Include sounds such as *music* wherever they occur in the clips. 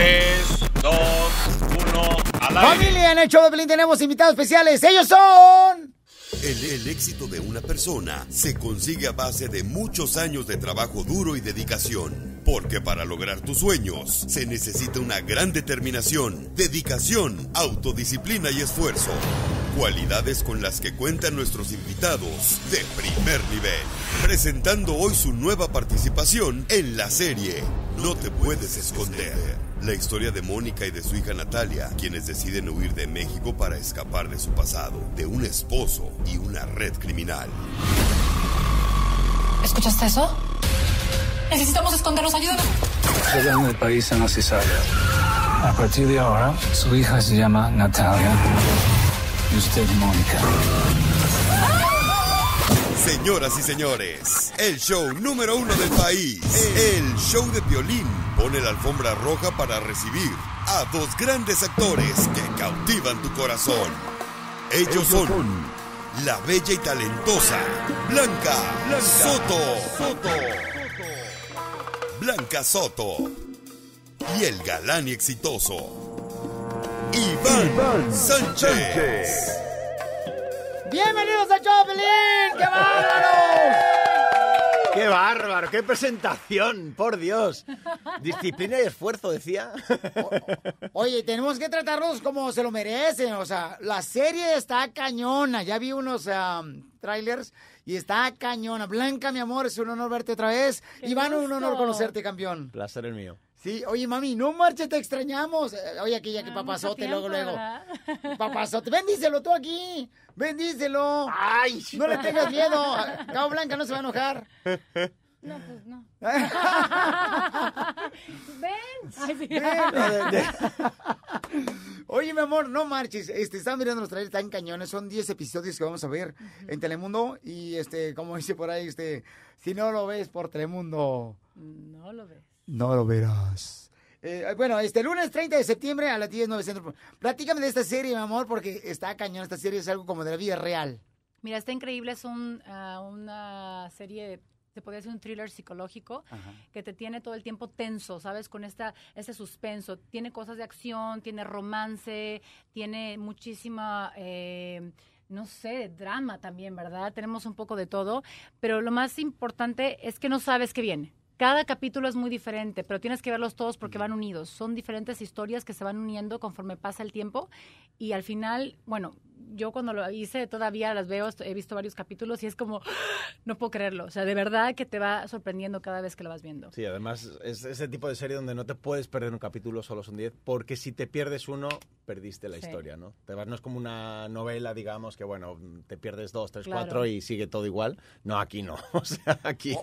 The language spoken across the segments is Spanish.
3, 2, 1, al Familia, en el de tenemos invitados especiales. Ellos son... el, éxito de una persona se consigue a base de muchos años de trabajo duro y dedicación. Porque para lograr tus sueños se necesita una gran determinación, dedicación, autodisciplina y esfuerzo. Cualidades con las que cuentan nuestros invitados de primer nivel. Presentando hoy su nueva participación en la serie No te puedes esconder. La historia de Mónica y de su hija Natalia, quienes deciden huir de México para escapar de su pasado, de un esposo y una red criminal. ¿Escuchaste eso? Necesitamos escondernos, ayúdame. del país a A partir de ahora, su hija se llama Natalia y usted Mónica. Señoras y señores, el show número uno del país, el show de violín, pone la alfombra roja para recibir a dos grandes actores que cautivan tu corazón. Ellos, son, la bella y talentosa Blanca, Soto. Blanca Soto y el galán exitoso Iván, Sánchez. Bienvenidos a Choplin, qué bárbaros. ¡Qué bárbaro! ¡Qué presentación! ¡Por Dios! Disciplina y esfuerzo, decía. oye, tenemos que tratarlos como se lo merecen. O sea, la serie está cañona. Ya vi unos trailers y está cañona. Blanca, mi amor, es un honor verte otra vez. Iván, un honor conocerte, campeón. Placer el mío. Sí, oye, mami, no marches, te extrañamos. Eh, oye, aquí ya que ah, luego, luego. Papasote, Papazote, bendícelo tú aquí. Bendícelo. Ay, no le tengas miedo. Cabo Blanca no se va a enojar. No, pues no. *laughs* Ven. Oye, mi amor, no marches. Este, están mirando los trailers tan cañones. Son 10 episodios que vamos a ver en Telemundo. Y este, como dice por ahí, este, si no lo ves por Telemundo. No lo ves no lo verás. Eh, eh, bueno, este lunes 30 de septiembre a las 10, 9 centro. Platícame de esta serie, mi amor, porque está cañón. Esta serie es algo como de la vida real. Mira, está increíble. Es ah, una serie de se podría decir un thriller psicológico que te tiene todo el tiempo tenso, ¿sabes? Con esta este suspenso. Tiene cosas de acción, tiene romance, tiene muchísima... Eh, no sé, drama también, ¿verdad? Tenemos un poco de todo, pero lo más importante es que no sabes qué viene. Cada capítulo es muy diferente, pero tienes que verlos todos porque van unidos. Son diferentes historias que se van uniendo conforme pasa el tiempo y al final, bueno, yo cuando lo hice todavía las veo, he visto varios capítulos y es como, *gasps* no puedo creerlo. O sea, de verdad que te va sorprendiendo cada vez que lo vas viendo. Sí, además es ese tipo de serie donde no te puedes perder un capítulo, solo son 10, porque si te pierdes uno, perdiste la historia, ¿no? Te no es como una novela, digamos, que bueno, te pierdes dos, tres, cuatro y sigue todo igual. No, aquí no. *laughs* O sea, aquí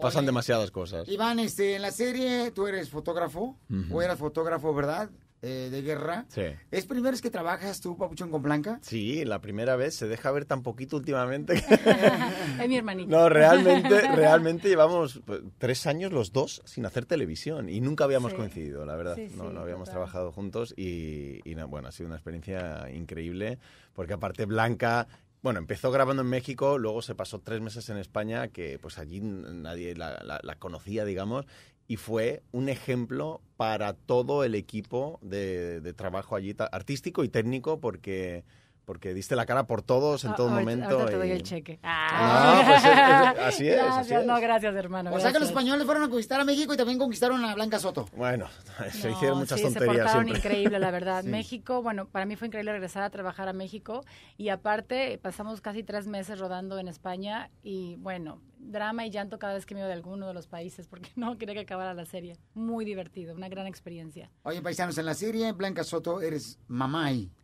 pasan demasiadas cosas. Iván, este, en la serie tú eres fotógrafo, o eras fotógrafo, ¿verdad? Eh, de guerra. Sí. ¿Es primera vez que trabajas tú, Papuchón, con Blanca? Sí, la primera vez. Se deja ver tan poquito últimamente. *laughs* es mi hermanito. No, realmente, realmente llevamos pues, tres años los dos sin hacer televisión y nunca habíamos coincidido, la verdad. Sí, no, no, habíamos trabajado juntos y, bueno, ha sido una experiencia increíble porque aparte Blanca bueno, empezó grabando en México, luego se pasó tres meses en España, que pues allí nadie la, conocía, digamos, y fue un ejemplo para todo el equipo de, de trabajo allí, artístico y técnico, porque porque diste la cara por todos en ah, todo momento. y... te doy el cheque. Ah. pues eh, eh, *laughs* así es. Gracias, no, gracias, hermano. O sea que los españoles fueron a conquistar a México y también conquistaron a Blanca Soto. Bueno, *laughs* se hicieron muchas sí, tonterías. Se portaron increíble, la verdad. *laughs* México, bueno, para mí fue increíble regresar a trabajar a México y aparte pasamos casi tres meses rodando en España y bueno, drama y llanto cada vez que me iba de alguno de los países porque no quería que acabara la serie. Muy divertido, una gran experiencia. Oye, paisanos, en la serie Blanca Soto eres mamá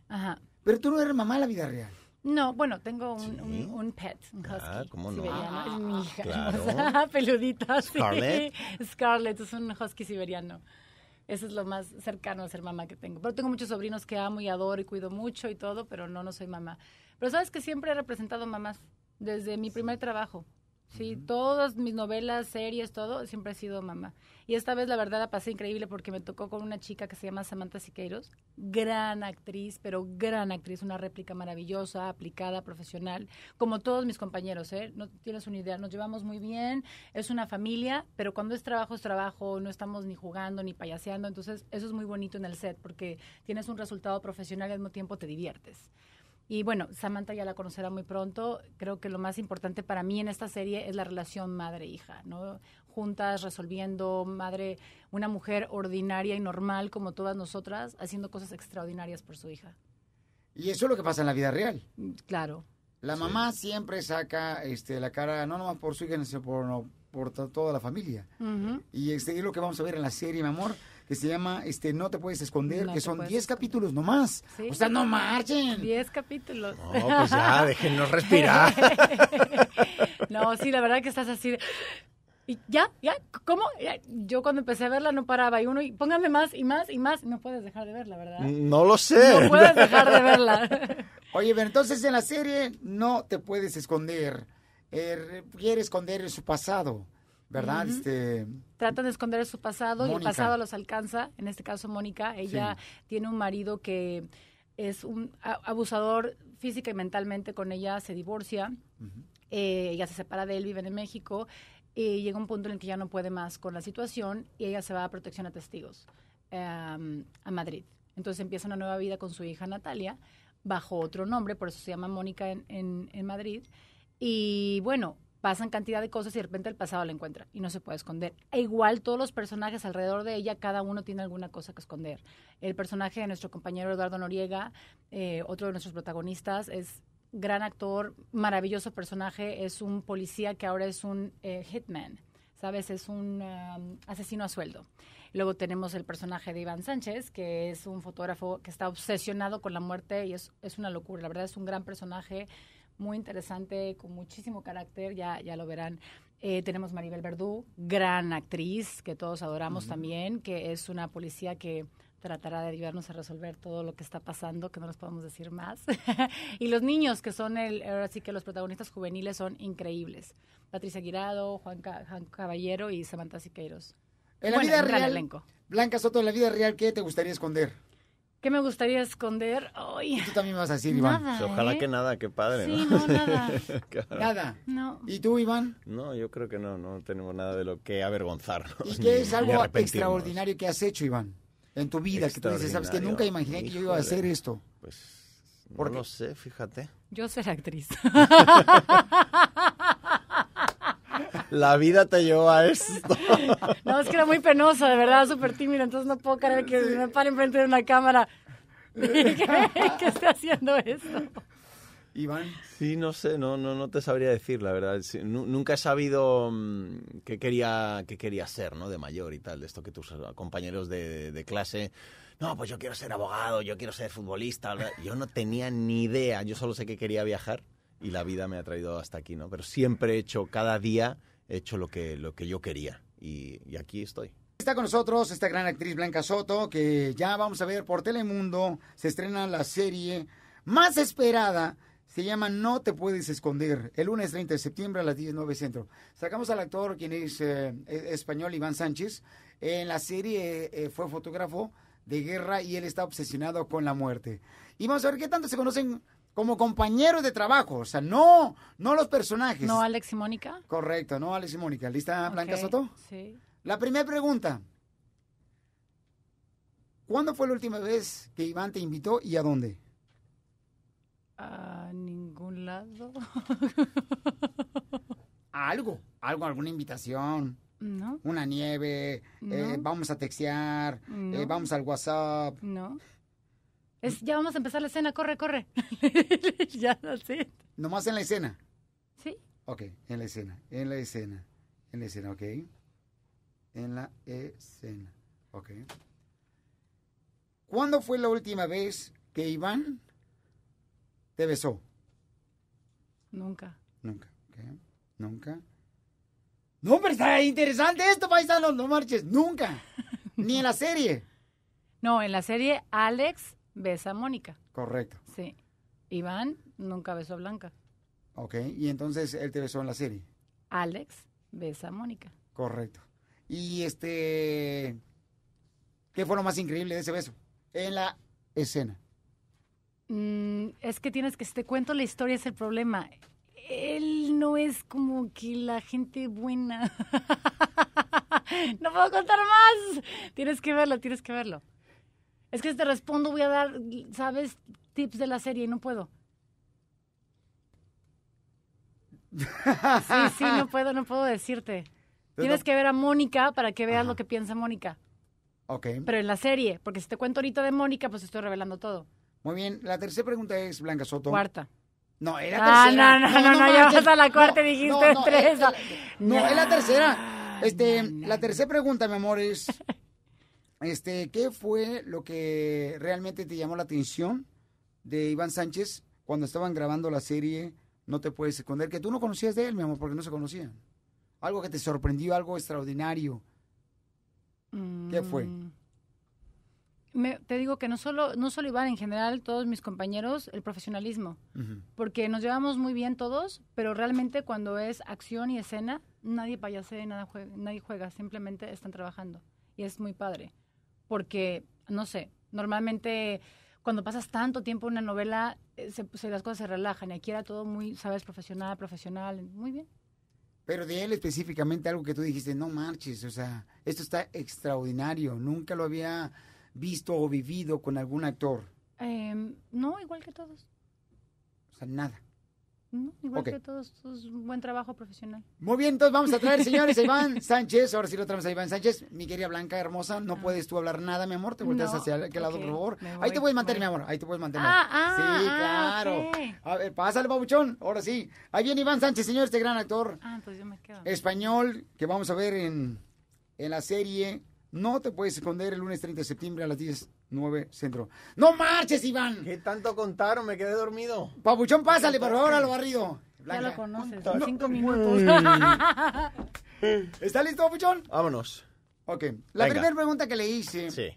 Ajá. Pero tú no eres mamá la vida real. No, bueno, tengo un, pet, un ah, husky. Ah, ¿cómo Siberiano. es mi hija *laughs* claro. peludita. Scarlett es un husky siberiano. Eso es lo más cercano a ser mamá que tengo. Pero tengo muchos sobrinos que amo y adoro y cuido mucho y todo, pero no, no soy mamá. Pero sabes que siempre he representado mamás desde mi primer trabajo. Sí, todas mis novelas, series, todo, siempre he sido mamá. Y esta vez la verdad la pasé increíble porque me tocó con una chica que se llama Samantha Siqueiros, gran actriz, pero gran actriz, una réplica maravillosa, aplicada, profesional, como todos mis compañeros, ¿eh? No tienes una idea, nos llevamos muy bien, es una familia, pero cuando es trabajo es trabajo, no estamos ni jugando ni payaseando, entonces eso es muy bonito en el set porque tienes un resultado profesional y al mismo tiempo te diviertes. Y bueno, Samantha ya la conocerá muy pronto. Creo que lo más importante para mí en esta serie es la relación madre-hija, ¿no? Juntas, resolviendo, madre, una mujer ordinaria y normal como todas nosotras, haciendo cosas extraordinarias por su hija. Y eso es lo que pasa en la vida real. Mm, claro. La mamá siempre saca este, la cara, no nomás por su hija, sino por, no, por toda la familia. Y este es lo que vamos a ver en la serie, mi amor que se llama este No te puedes esconder, que son 10 capítulos nomás. O sea, no marchen. 10 capítulos. No, pues ya, *laughs* déjenos respirar. *laughs* no, sí, la verdad que estás así. Y ya, ya, ¿cómo? Yo cuando empecé a verla no paraba y uno, y póngame más y más y más. No puedes dejar de verla, ¿verdad? No lo sé. No puedes dejar de verla. *laughs* Oye, pero entonces en la serie no te puedes esconder. Er, quiere esconder su pasado. ¿verdad? este, Tratan de esconder su pasado y el pasado los alcanza. En este caso, Mónica, ella tiene un marido que es un abusador física y mentalmente con ella, se divorcia, eh, ella se separa de él, vive en México, y llega un punto en el que ya no puede más con la situación y ella se va a protección a testigos em, a Madrid. Entonces empieza una nueva vida con su hija Natalia, bajo otro nombre, por eso se llama Mónica en Madrid. Y bueno, pasan cantidad de cosas y de repente el pasado la encuentra y no se puede esconder. E igual todos los personajes alrededor de ella, cada uno tiene alguna cosa que esconder. El personaje de nuestro compañero Eduardo Noriega, eh, otro de nuestros protagonistas, es gran actor, maravilloso personaje, es un policía que ahora es un eh, hitman, ¿sabes? Es un um, asesino a sueldo. Luego tenemos el personaje de Iván Sánchez, que es un fotógrafo que está obsesionado con la muerte y es, es una locura, la verdad es un gran personaje muy interesante, con muchísimo carácter, ya, ya lo verán. Eh, tenemos Maribel Verdú, gran actriz que todos adoramos también, que es una policía que tratará de ayudarnos a resolver todo lo que está pasando, que no nos podemos decir más. *laughs* y los niños, que son el, ahora sí que los protagonistas juveniles son increíbles. Patricia Guirado, Juan, Caballero y Samantha Siqueiros. En la vida real, Blanca Soto, en la vida real, ¿qué te gustaría esconder? ¿Qué me gustaría esconder? hoy? Tú también vas a decir, Iván. Pues ojalá ¿eh? que nada, qué padre. no, nada. *laughs* ¿Y tú, Iván? No, yo creo que no, no tenemos nada de lo que avergonzar. ¿Y *laughs* qué es algo extraordinario que has hecho, Iván? En tu vida, que tú dices, sabes que nunca imaginé que yo iba a hacer esto. Pues no sé, fíjate. Yo soy actriz. *laughs* la vida te llevó a esto. *laughs* No, es que era muy penosa, de verdad, súper tímido, entonces no puedo creer que me pare enfrente de una cámara. y que *laughs* esté haciendo esto? Iván. Sí, no sé, no, no, no te sabría decir, la verdad. nunca he sabido mm, qué quería, qué quería ser, ¿no? De mayor y tal, de esto que tus ah, compañeros de, de clase no, pues yo quiero ser abogado, yo quiero ser futbolista. Yo no tenía ni idea, yo solo sé que quería viajar y la vida me ha traído hasta aquí, ¿no? Pero siempre he hecho cada día hecho lo que, lo que yo quería y, aquí estoy. Está con nosotros esta gran actriz Blanca Soto, que ya vamos a ver por Telemundo, se estrena la serie más esperada, se llama No te puedes esconder, el lunes 30 de septiembre a las 19 centro. Sacamos al actor, quien es eh, e-, español, Iván Sánchez, en la serie eh, fue fotógrafo de guerra y él está obsesionado con la muerte. Y vamos a ver qué tanto se conocen como compañeros de trabajo, o sea, no, no los personajes. No Alex y Mónica. Correcto, no Alex y Mónica. ¿Lista, Blanca Soto? Sí. La primera pregunta. ¿Cuándo fue la última vez que Iván te invitó y a dónde? A ningún lado. *laughs* algo, algo, alguna invitación. No. Una nieve, eh, vamos a textear, eh, vamos al WhatsApp. No ya vamos a empezar la escena, corre, corre. *laughs* ya no sé. Nomás en la escena. Sí. Ok, en la escena, en la escena, en la escena, ok. En la escena, ok. ¿Cuándo fue la última vez que Iván te besó? Nunca. Nunca, ok. Nunca. No, pero está interesante esto, paisanos, no marches, nunca. *laughs* Ni en la serie. No, en la serie Alex besa a Mónica. Correcto. Sí. Iván nunca besó a Blanca. Ok, y entonces él te besó en la serie. Alex besa a Mónica. Correcto. Y este, ¿qué fue lo más increíble de ese beso? En la escena. Mm, es que tienes que, si te cuento la historia es el problema. Él no es como que la gente buena. *laughs* no puedo contar más. Tienes que verlo, tienes que verlo. Es que si te respondo voy a dar, ¿sabes? Tips de la serie y no puedo. sí, sí, no *laughs* puedo, no puedo decirte. Pues Tienes que ver a Mónica para que veas lo que piensa Mónica. Ok. Pero en la serie, porque si te cuento ahorita de Mónica, pues estoy revelando todo. Muy bien, la tercera pregunta es, Blanca Soto. Cuarta. No, era ah, tercera. Ah, no, no, no, no ya vas a la cuarta y dijiste no, no, es la tercera. Este, la tercera pregunta, mi amor, es *laughs* este, ¿qué fue lo que realmente te llamó la atención de Iván Sánchez cuando estaban grabando la serie No te puedes esconder? Que tú no conocías de él, mi amor, porque no se conocían. Algo que te sorprendió, algo extraordinario. ¿Qué fue? Mm. te digo que no solo, no solo Iván, en general, todos mis compañeros, el profesionalismo. Porque nos llevamos muy bien todos, pero realmente cuando es acción y escena, nadie payasea, nada nadie juega, simplemente están trabajando. Y es muy padre porque, no sé, normalmente cuando pasas tanto tiempo en una novela, eh, se, las cosas se relajan y aquí era todo muy, sabes, profesional, profesional, muy bien. Pero de él específicamente algo que tú dijiste, no marches, o sea, esto está extraordinario, nunca lo había visto o vivido con algún actor. Em, no, igual que todos. O sea, nada igual que todos, es buen trabajo profesional. Muy bien, entonces vamos a traer, señores, a Iván Sánchez. Ahora sí lo traemos a Iván Sánchez. Mi querida Blanca, hermosa, no ah. puedes tú hablar nada, mi amor. Te volteas hacia aquel lado, por favor. Ahí te puedes mantener, mi amor. Ahí te puedes mantener. Ah, ah, sí, claro. A ver, pásale, babuchón. Ahora sí. Ahí viene Iván Sánchez, señor, este gran actor. Pues español, que vamos a ver en, en la serie No te puedes esconder el lunes 30 de septiembre a las 10 9 Centro. ¡No marches, Iván! ¿Qué tanto contaron? Me quedé dormido. Papuchón, pásale, por favor, a lo barrido. Ya lo conoces, cinco minutos. *laughs* ¿Está listo, Papuchón? Vámonos. Ok. La primera pregunta que le hice sí.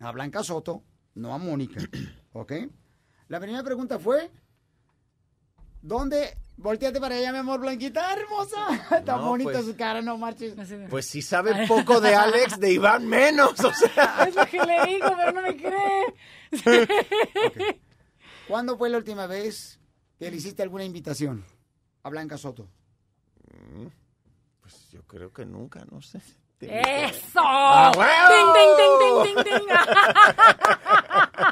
a Blanca Soto, no a Mónica. ¿Ok? La primera pregunta fue: ¿Dónde Volteate para allá, mi amor, Blanquita, hermosa. *laughs* Tan bonito bonita pues. su cara, no marches. Pues si sabe poco de Alex, de Iván menos, o sea. *laughs* Es lo que le digo, pero no me cree. ¿Cuándo fue la última vez que le hiciste alguna invitación a Blanca Soto? Mm, pues yo creo que nunca, no sé. ¡Eso! ¡Ah, *laughs*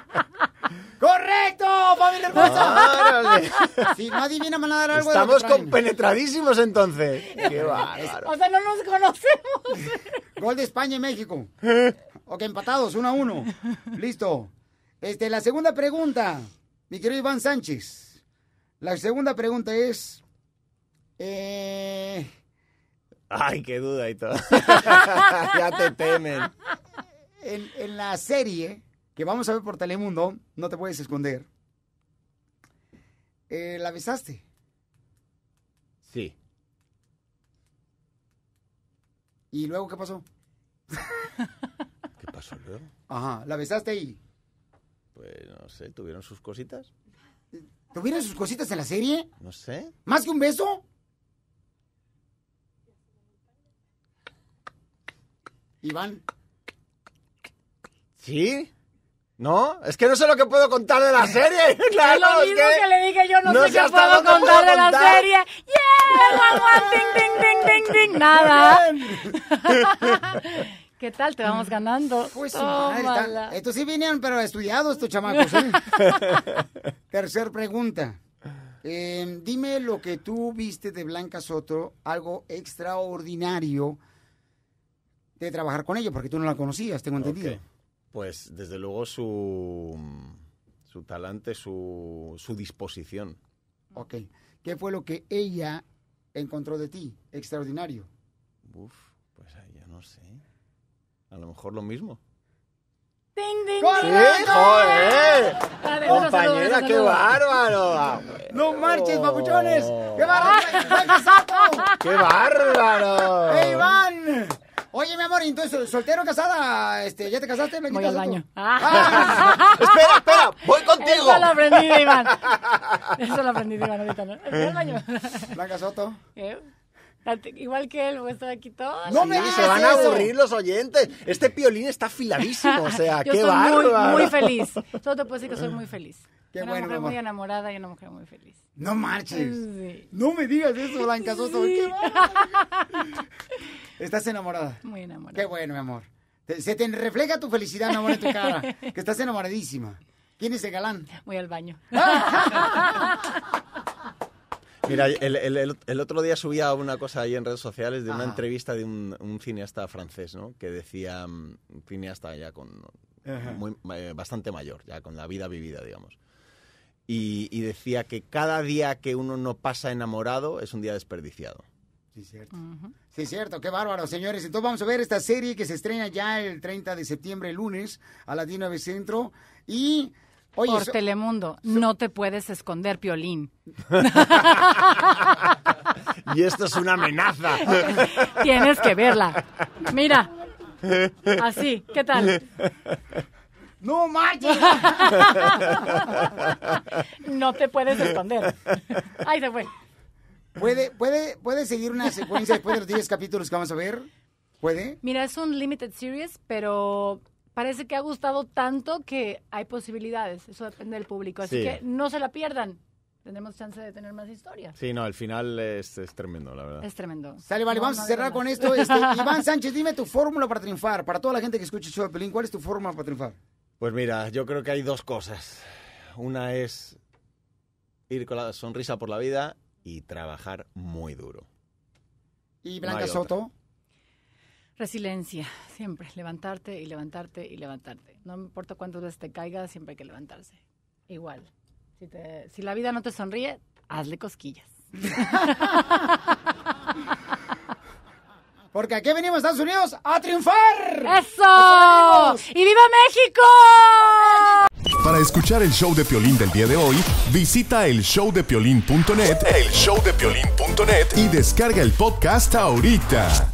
¡Correcto, familia ah, hermosa! si nadie viene a mandar algo Estamos compenetradísimos entonces. ¡Qué *laughs* bárbaro! O sea, no nos conocemos. *laughs* Gol de España y México. ok, empatados, uno a uno. Listo. Este, la segunda pregunta, mi querido Iván Sánchez. La segunda pregunta es... Eh, Ay, qué duda y todo. *laughs* ya te temen. en la serie que vamos a ver por Telemundo, no te puedes esconder. Eh, ¿La besaste? Sí. ¿Y luego qué pasó? *laughs* ¿Qué pasó luego? Ajá, ¿la besaste y...? Pues no sé, ¿tuvieron sus cositas? ¿Tuvieron sus cositas en la serie? No sé. ¿Más que un beso? Iván. ¿Sí? No, es que no sé lo que puedo contar de la serie. *laughs* Claro, es lo mismo que... le dije yo, no, sé, qué puedo contar, de la serie. ¡Ding, ding, ding, ding! Nada. ¿Qué tal? Te vamos ganando. Pues mal. Estos sí venían pero estudiados estos chamacos. ¿eh? *laughs* Tercer pregunta. Em, dime lo que tú viste de Blanca Soto, algo extraordinario de trabajar con ella, porque tú no la conocías, tengo entendido. Pues desde luego su, su talante, su, su disposición. Ok. ¿Qué fue lo que ella encontró de ti extraordinario? Uf, pues ya no sé. A lo mejor lo mismo. ¡Ding, ding, ding ¡Eh, joder! ¡Compañera, qué bárbaro! ¡No marches, papuchones! Oh. ¡Qué bárbaro! ¡Qué bárbaro! ¡Ey, ¡Eh, Iván! Oye, mi amor, entonces, soltero, casada, este, ¿ya te casaste? Me ah. *laughs* *laughs* voy al baño. espera, eh. espera, voy contigo. Eso lo aprendí de Iván. Eso lo aprendí de Iván ahorita, ¿no? baño. Blanca Soto. Eh, igual que él, voy a estar aquí todo. No me dice, Se van a aburrir los oyentes. Este piolín está afiladísimo, o sea, *laughs* qué Yo estoy muy, muy feliz. Solo te puedo decir que soy muy feliz. Qué una bueno, mujer muy enamorada y una mujer muy feliz. No marches. No me digas eso, Blanca Soto. ¿Estás enamorada? Muy enamorada. Qué bueno, mi amor. Se te refleja tu felicidad, mi amor, en tu cara. Que estás enamoradísima. ¿Quién es el galán? Voy al baño. *laughs* Mira, el, otro día subía una cosa ahí en redes sociales de una entrevista de un, cineasta francés, ¿no? Que decía, un mm, cineasta ya con eh, bastante mayor, ya con la vida vivida, digamos y, decía que cada día que uno no pasa enamorado es un día desperdiciado. Sí, cierto. cierto, qué bárbaro, señores. Entonces vamos a ver esta serie que se estrena ya el 30 de septiembre, lunes, a las 19 Centro. Y por Telemundo. no te puedes esconder, Piolín. *laughs* y esto es una amenaza. Tienes que verla. Mira. Así, ¿qué tal? *laughs* ¡No marches! *laughs* no te puedes esconder. Ahí se fue. ¿Puede, puede, ¿Puede seguir una secuencia después de los 10 capítulos que vamos a ver? ¿Puede? Mira, es un limited series, pero parece que ha gustado tanto que hay posibilidades. Eso depende del público. Así que no se la pierdan. Tenemos chance de tener más historias. Sí, no, al final es, tremendo, la verdad. Es tremendo. Sale, vale, vamos a cerrar con esto. Este, Iván Sánchez, dime tu fórmula para triunfar. Para toda la gente que escucha el show Pelín, ¿cuál es tu fórmula para triunfar? Pues mira, yo creo que hay dos cosas. Una es ir con la sonrisa por la vida y trabajar muy duro. ¿Y Blanca Soto? Resiliencia, siempre, levantarte y levantarte y levantarte. No importa cuántas veces te caiga, siempre hay que levantarse. Igual, si, si la vida no te sonríe, hazle cosquillas. *laughs* Porque aquí venimos a Estados Unidos a triunfar. ¡Eso! ¡Y viva México! Para escuchar el show de Piolín del día de hoy, visita el showdepiolín.net, el showdepiolín.net y descarga el podcast ahorita.